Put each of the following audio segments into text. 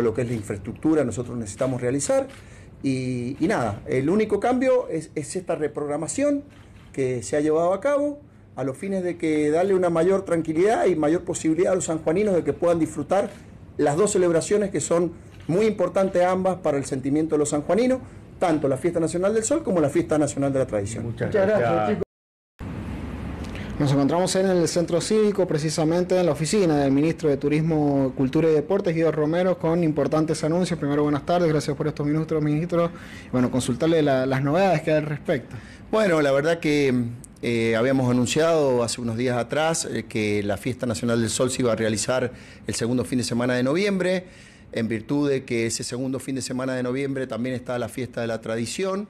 lo que es la infraestructura nosotros necesitamos realizar. Y, nada, el único cambio es, esta reprogramación que se ha llevado a cabo a los fines de que darle una mayor tranquilidad y mayor posibilidad a los sanjuaninos de que puedan disfrutar las dos celebraciones que son muy importantes ambas para el sentimiento de los sanjuaninos, tanto la Fiesta Nacional del Sol como la Fiesta Nacional de la Tradición. Muchas gracias. Nos encontramos en el centro cívico, precisamente en la oficina del ministro de Turismo, Cultura y Deportes, Guido Romero, con importantes anuncios. Primero, buenas tardes, gracias por estos minutos, ministro. Bueno, consultarle las novedades que hay al respecto. Bueno, la verdad que eh, habíamos anunciado hace unos días atrás eh, que la Fiesta Nacional del Sol se iba a realizar el segundo fin de semana de noviembre, en virtud de que ese segundo fin de semana de noviembre también está la Fiesta de la Tradición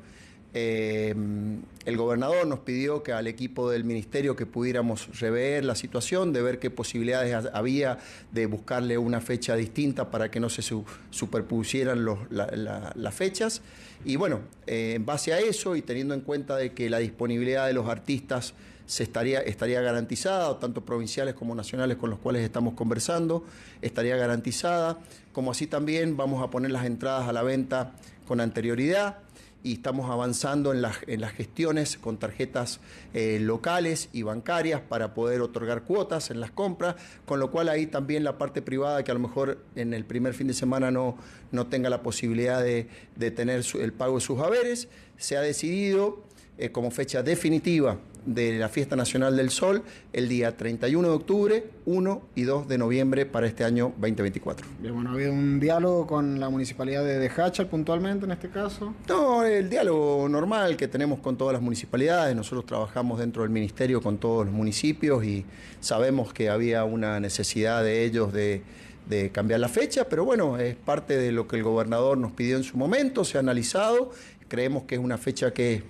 Em, el gobernador nos pidió que al equipo del ministerio que pudiéramos rever la situación, de ver qué posibilidades había de buscarle una fecha distinta para que no se superpusieran las fechas. Y bueno, eh, en base a eso y teniendo en cuenta de que la disponibilidad de los artistas se estaría, estaría garantizada, tanto provinciales como nacionales con los cuales estamos conversando, estaría garantizada, como así también vamos a poner las entradas a la venta con anterioridad y estamos avanzando en las, en las gestiones con tarjetas eh, locales y bancarias para poder otorgar cuotas en las compras, con lo cual ahí también la parte privada que a lo mejor en el primer fin de semana no, no tenga la posibilidad de, de tener el pago de sus haberes, se ha decidido eh, como fecha definitiva de la Fiesta Nacional del Sol el día 31 de octubre, 1 y 2 de noviembre para este año 2024. ¿ha habido un diálogo con la municipalidad de, de puntualmente en este caso? No, el diálogo normal que tenemos con todas las municipalidades. Nosotros trabajamos dentro del ministerio con todos los municipios y sabemos que había una necesidad de ellos de de cambiar la fecha, pero bueno, es parte de lo que el gobernador nos pidió en su momento, se ha analizado, creemos que es una fecha que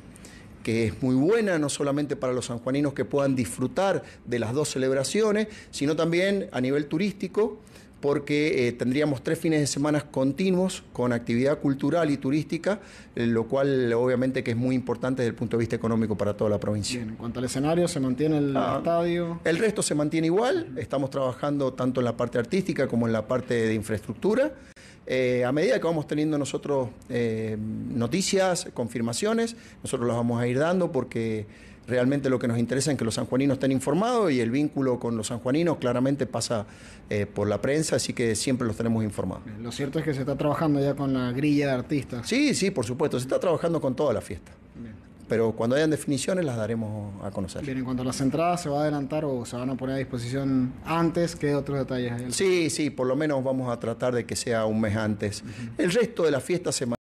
que es muy buena, no solamente para los sanjuaninos que puedan disfrutar de las dos celebraciones, sino también a nivel turístico, porque eh, tendríamos tres fines de semana continuos con actividad cultural y turística, lo cual obviamente que es muy importante desde el punto de vista económico para toda la provincia. en cuanto al escenario, ¿se mantiene el ah, estadio? El resto se mantiene igual, estamos trabajando tanto en la parte artística como en la parte de infraestructura. Eh, a medida que vamos teniendo nosotros eh, noticias, confirmaciones, nosotros las vamos a ir dando porque realmente lo que nos interesa es que los sanjuaninos estén informados y el vínculo con los sanjuaninos claramente pasa eh, por la prensa, así que siempre los tenemos informados. Lo cierto es que se está trabajando ya con la grilla de artistas. Sí, sí, por supuesto, se está trabajando con toda la fiesta pero cuando hayan definiciones las daremos a conocer. Bien, en cuanto a las entradas, ¿se va a adelantar o se van a poner a disposición antes? que otros detalles Sí, sí, por lo menos vamos a tratar de que sea un mes antes. El resto de la fiesta se